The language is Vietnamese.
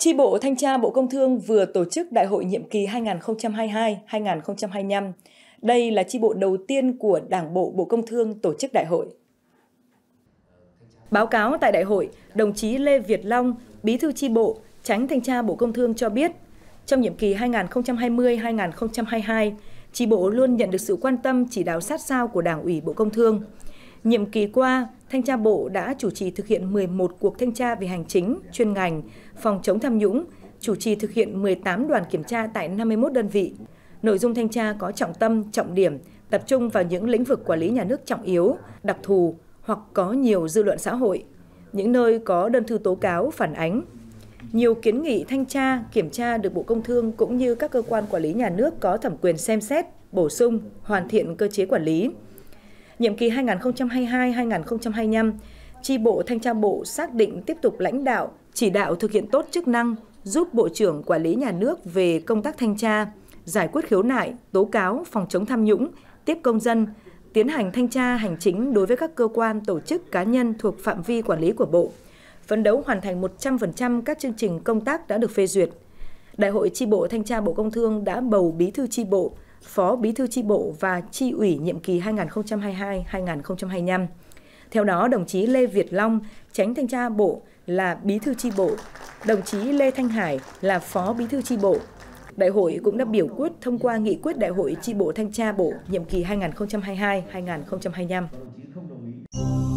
Tri bộ Thanh tra Bộ Công Thương vừa tổ chức đại hội nhiệm kỳ 2022-2025. Đây là tri bộ đầu tiên của Đảng bộ Bộ Công Thương tổ chức đại hội. Báo cáo tại đại hội, đồng chí Lê Việt Long, Bí thư tri bộ, Tránh Thanh tra Bộ Công Thương cho biết, trong nhiệm kỳ 2020-2022, tri bộ luôn nhận được sự quan tâm chỉ đạo sát sao của Đảng ủy Bộ Công Thương. Nhiệm kỳ qua, Thanh tra Bộ đã chủ trì thực hiện 11 cuộc thanh tra về hành chính, chuyên ngành, phòng chống tham nhũng, chủ trì thực hiện 18 đoàn kiểm tra tại 51 đơn vị. Nội dung thanh tra có trọng tâm, trọng điểm, tập trung vào những lĩnh vực quản lý nhà nước trọng yếu, đặc thù hoặc có nhiều dư luận xã hội, những nơi có đơn thư tố cáo phản ánh. Nhiều kiến nghị thanh tra, kiểm tra được Bộ Công Thương cũng như các cơ quan quản lý nhà nước có thẩm quyền xem xét, bổ sung, hoàn thiện cơ chế quản lý nhiệm kỳ 2022-2025, tri bộ thanh tra bộ xác định tiếp tục lãnh đạo, chỉ đạo thực hiện tốt chức năng, giúp Bộ trưởng Quản lý Nhà nước về công tác thanh tra, giải quyết khiếu nại, tố cáo, phòng chống tham nhũng, tiếp công dân, tiến hành thanh tra hành chính đối với các cơ quan, tổ chức, cá nhân thuộc phạm vi quản lý của Bộ, phấn đấu hoàn thành 100% các chương trình công tác đã được phê duyệt. Đại hội tri bộ Thanh tra Bộ Công Thương đã bầu bí thư tri bộ, Phó Bí thư tri bộ và Chi ủy nhiệm kỳ 2022-2025. Theo đó, đồng chí Lê Việt Long, tránh thanh tra Bộ là Bí thư tri bộ, đồng chí Lê Thanh Hải là Phó Bí thư tri bộ. Đại hội cũng đã biểu quyết thông qua nghị quyết Đại hội tri bộ thanh tra Bộ nhiệm kỳ 2022-2025.